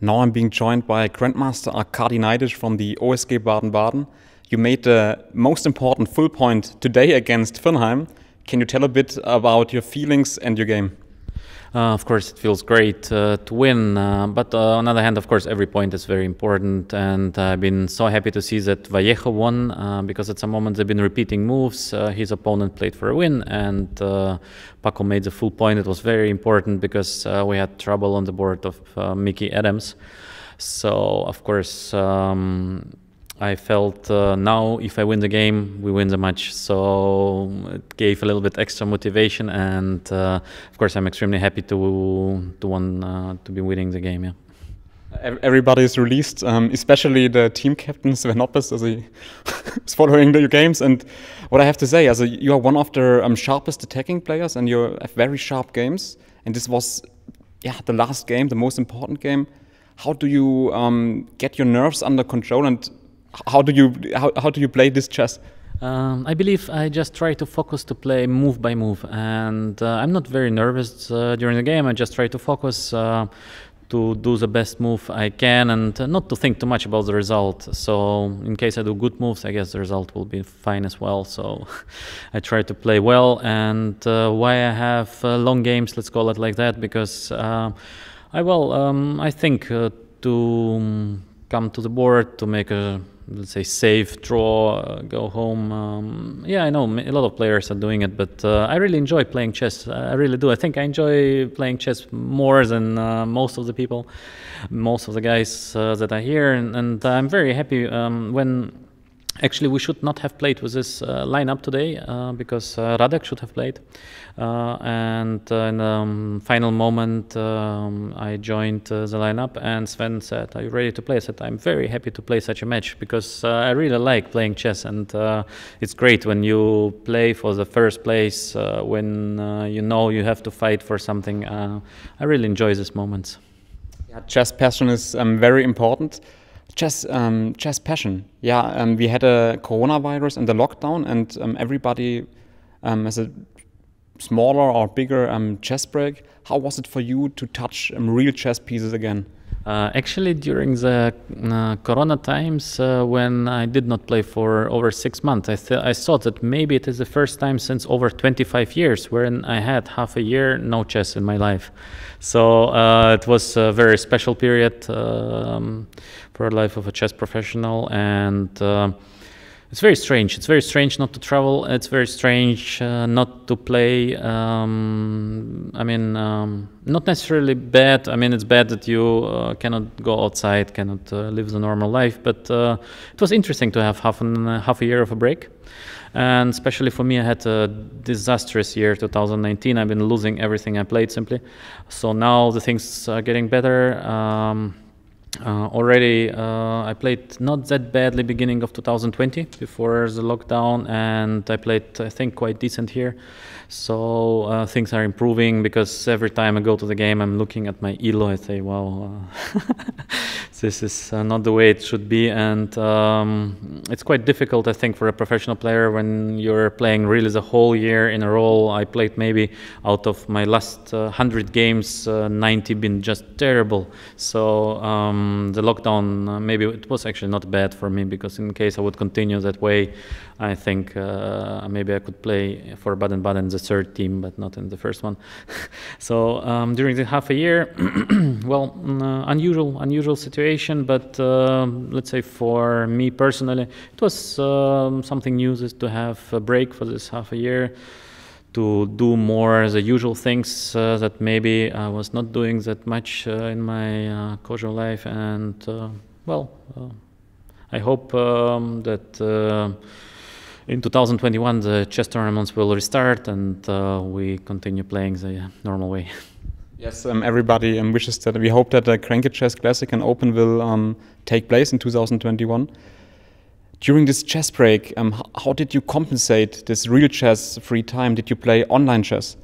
Now I'm being joined by Grandmaster Arkady Neidisch from the OSG Baden-Baden. You made the most important full point today against Finnheim. Can you tell a bit about your feelings and your game? Uh, of course, it feels great uh, to win, uh, but on the other hand, of course, every point is very important, and I've been so happy to see that Vallejo won because at some moments they've been repeating moves. his opponent played for a win, and Paco made the full point. It was very important because we had trouble on the board of Mickey Adams. So, of course. Um, I felt uh, now if I win the game, we win the match. So it gave a little bit extra motivation, and uh, of course, I'm extremely happy to to won uh, to be winning the game. Yeah. Everybody is released, um, especially the team captain Sven Oppes, as he is following the games. And what I have to say, as a, you are one of the um, sharpest attacking players, and you have very sharp games. And this was, yeah, the last game, the most important game. How do you um, get your nerves under control and how do you how, how do you play this chess? Um, I believe I just try to focus to play move by move, and uh, I'm not very nervous uh, during the game. I just try to focus uh, to do the best move I can, and uh, not to think too much about the result. So, in case I do good moves, I guess the result will be fine as well. So, I try to play well, and uh, why I have uh, long games, let's call it like that, because I well, um, I think to um, come to the board to make a let's say save, draw, uh, go home. Um, yeah, I know a lot of players are doing it, but uh, I really enjoy playing chess. I really do. I think I enjoy playing chess more than uh, most of the people, most of the guys uh, that are here, and, and I'm very happy um, when Actually, we should not have played with this uh, lineup today uh, because uh, Radek should have played. Uh, and uh, in the um, final moment, um, I joined uh, the lineup, and Sven said, "Are you ready to play?" I said, "I'm very happy to play such a match because I really like playing chess, and it's great when you play for the first place, when you know you have to fight for something. I really enjoy these moments." Yeah, chess passion is um, very important chess um, chess passion. Yeah, um, we had a coronavirus and the lockdown, and um, everybody um, has a smaller or bigger um, chess break. How was it for you to touch um, real chess pieces again? Uh, actually, during the uh, Corona times, uh, when I did not play for over six months, I, th- I thought that maybe it is the first time since over 25 years wherein I had half a year no chess in my life. So uh, it was a very special period um, for the life of a chess professional and. Uh, it's very strange. It's very strange not to travel. It's very strange uh, not to play. Um, I mean, um, not necessarily bad. I mean, it's bad that you uh, cannot go outside, cannot uh, live the normal life. But uh, it was interesting to have half an, half a year of a break. And especially for me, I had a disastrous year 2019. I've been losing everything I played simply. So now the things are getting better. Um, uh, already uh, I played not that badly beginning of 2020 before the lockdown and I played I think quite decent here so uh, things are improving because every time I go to the game I'm looking at my elo I say wow uh, this is uh, not the way it should be and um, it's quite difficult i think for a professional player when you're playing really the whole year in a row i played maybe out of my last uh, 100 games uh, 90 been just terrible so um, the lockdown uh, maybe it was actually not bad for me because in case i would continue that way I think uh, maybe I could play for Baden Baden the third team, but not in the first one. so um, during the half a year, well, mm, uh, unusual, unusual situation, but uh, let's say for me personally, it was um, something new to have a break for this half a year to do more the usual things uh, that maybe I was not doing that much uh, in my uh, casual life. And uh, well, uh, I hope um, that in 2021, the chess tournaments will restart, and uh, we continue playing the normal way. Yes, um, everybody um, wishes that. We hope that the Cranky Chess Classic and Open will um, take place in 2021. During this chess break, um, how did you compensate this real chess free time? Did you play online chess?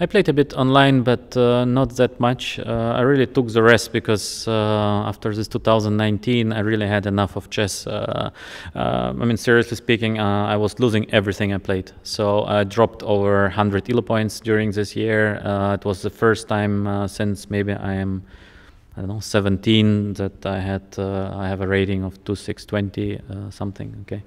I played a bit online, but uh, not that much. Uh, I really took the rest because uh, after this 2019, I really had enough of chess. Uh, uh, I mean, seriously speaking, uh, I was losing everything I played. So I dropped over 100 elo points during this year. it was the first time since maybe I am I don't know 17 that I had uh, I have a rating of 2620 uh, something okay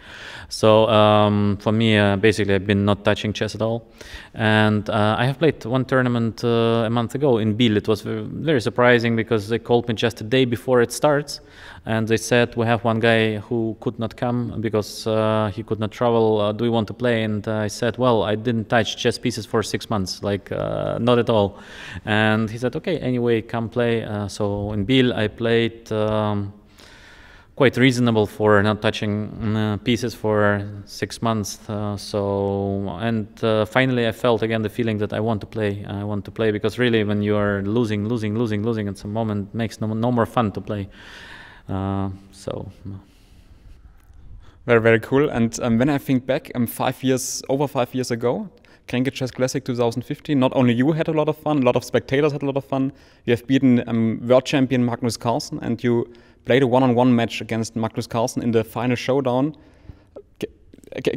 so um, for me uh, basically I've been not touching chess at all and uh, I have played one tournament uh, a month ago in Biel it was very, surprising because they called me just a day before it starts and they said we have one guy who could not come because uh, he could not travel uh, do you want to play and i said well i didn't touch chess pieces for six months like uh, not at all and he said okay anyway come play uh, so in bill i played um, quite reasonable for not touching uh, pieces for six months uh, so and finally i felt again the feeling that i want to play i want to play because really when you are losing losing losing losing at some moment makes no, no more fun to play uh, so. Very, very cool. And um, when I think back, um, five years, over five years ago, Kränke Chess Classic 2015, not only you had a lot of fun, a lot of spectators had a lot of fun. You have beaten um, world champion Magnus Carlsen and you played a one-on-one -on -one match against Magnus Carlsen in the final showdown.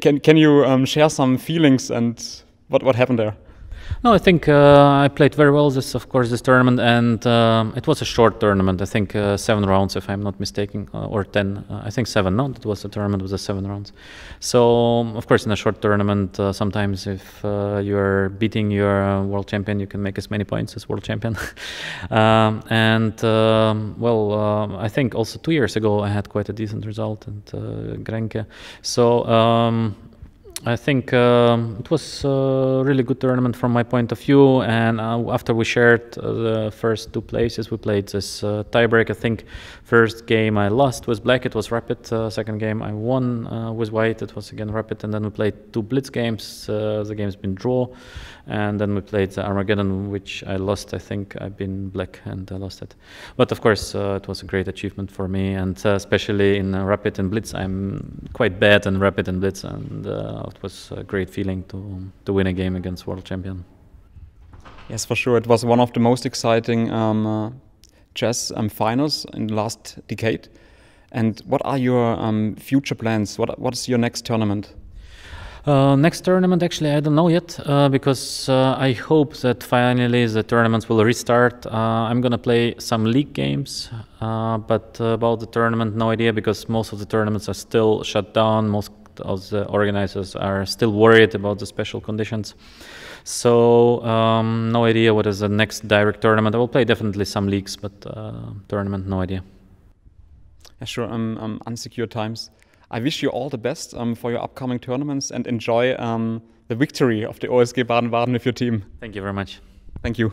can, can you um, share some feelings and what, what happened there? No, I think uh, I played very well this, of course, this tournament, and uh, it was a short tournament. I think uh, seven rounds, if I'm not mistaken, uh, or ten. Uh, I think seven. No, it was a tournament with the seven rounds. So, um, of course, in a short tournament, uh, sometimes if you're beating your world champion, you can make as many points as world champion. um, and um, well, I think also two years ago I had quite a decent result at Grenke. So um, I think um, it was a really good tournament from my point of view. And uh, after we shared uh, the first two places, we played this uh, tiebreak. I think first game I lost was black, it was rapid. Uh, second game I won uh, with white, it was again rapid. And then we played two blitz games. Uh, the game's been draw and then we played the Armageddon, which I lost. I think I've been black and I lost it. But of course, uh, it was a great achievement for me, and uh, especially in uh, Rapid and Blitz, I'm quite bad in Rapid and Blitz, and uh, it was a great feeling to to win a game against world champion. Yes, for sure, it was one of the most exciting um, uh, chess um, finals in the last decade. And what are your um, future plans? What What is your next tournament? Uh, next tournament, actually, I don't know yet uh, because uh, I hope that finally the tournaments will restart. Uh, I'm gonna play some league games, uh, but uh, about the tournament, no idea because most of the tournaments are still shut down. Most of the organizers are still worried about the special conditions. So um, no idea what is the next direct tournament. I will play definitely some leagues, but tournament, no idea. Yeah, sure. Um, um, unsecure times. I wish you all the best um, for your upcoming tournaments and enjoy um, the victory of the OSG Baden-Baden with your team. Thank you very much. Thank you.